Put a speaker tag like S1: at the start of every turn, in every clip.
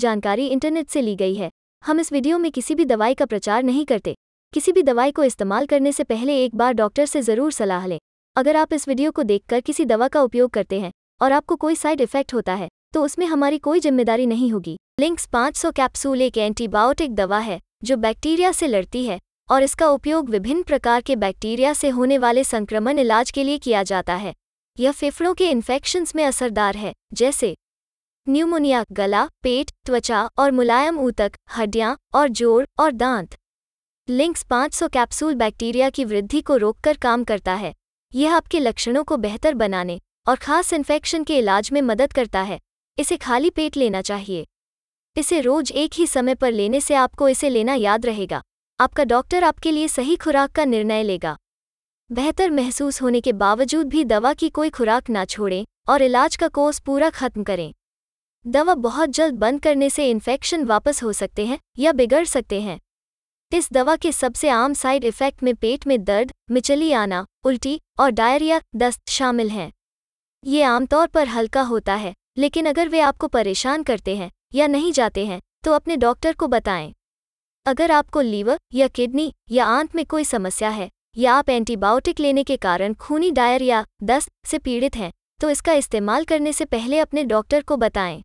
S1: जानकारी इंटरनेट से ली गई है हम इस वीडियो में किसी भी दवाई का प्रचार नहीं करते किसी भी दवाई को इस्तेमाल करने से पहले एक बार डॉक्टर से ज़रूर सलाह लें अगर आप इस वीडियो को देखकर किसी दवा का उपयोग करते हैं और आपको कोई साइड इफेक्ट होता है तो उसमें हमारी कोई जिम्मेदारी नहीं होगी लिंक्स 500 कैप्सूल एक एंटीबायोटिक दवा है जो बैक्टीरिया से लड़ती है और इसका उपयोग विभिन्न प्रकार के बैक्टीरिया से होने वाले संक्रमण इलाज के लिए किया जाता है यह फेफड़ों के इन्फेक्शन्स में असरदार है जैसे न्यूमोनिया गला पेट त्वचा और मुलायम ऊतक हड्डियां और जोड़ और दांत लिंक्स 500 कैप्सूल बैक्टीरिया की वृद्धि को रोककर काम करता है यह आपके लक्षणों को बेहतर बनाने और खास इन्फेक्शन के इलाज में मदद करता है इसे खाली पेट लेना चाहिए इसे रोज एक ही समय पर लेने से आपको इसे लेना याद रहेगा आपका डॉक्टर आपके लिए सही खुराक का निर्णय लेगा बेहतर महसूस होने के बावजूद भी दवा की कोई खुराक ना छोड़ें और इलाज का कोर्स पूरा खत्म करें दवा बहुत जल्द बंद करने से इन्फेक्शन वापस हो सकते हैं या बिगड़ सकते हैं इस दवा के सबसे आम साइड इफेक्ट में पेट में दर्द मिचली आना उल्टी और डायरिया दस्त शामिल हैं ये आमतौर पर हल्का होता है लेकिन अगर वे आपको परेशान करते हैं या नहीं जाते हैं तो अपने डॉक्टर को बताएं अगर आपको लीवर या किडनी या आंत में कोई समस्या है या आप एंटीबायोटिक लेने के कारण खूनी डायरिया दस्त से पीड़ित हैं तो इसका इस्तेमाल करने से पहले अपने डॉक्टर को बताएं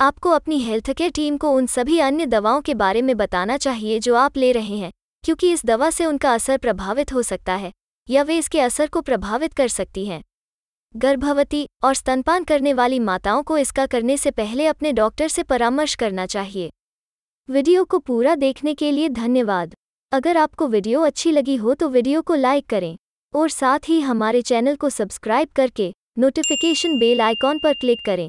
S1: आपको अपनी हेल्थ केयर टीम को उन सभी अन्य दवाओं के बारे में बताना चाहिए जो आप ले रहे हैं क्योंकि इस दवा से उनका असर प्रभावित हो सकता है या वे इसके असर को प्रभावित कर सकती हैं गर्भवती और स्तनपान करने वाली माताओं को इसका करने से पहले अपने डॉक्टर से परामर्श करना चाहिए वीडियो को पूरा देखने के लिए धन्यवाद अगर आपको वीडियो अच्छी लगी हो तो वीडियो को लाइक करें और साथ ही हमारे चैनल को सब्सक्राइब करके नोटिफिकेशन बेल आइकॉन पर क्लिक करें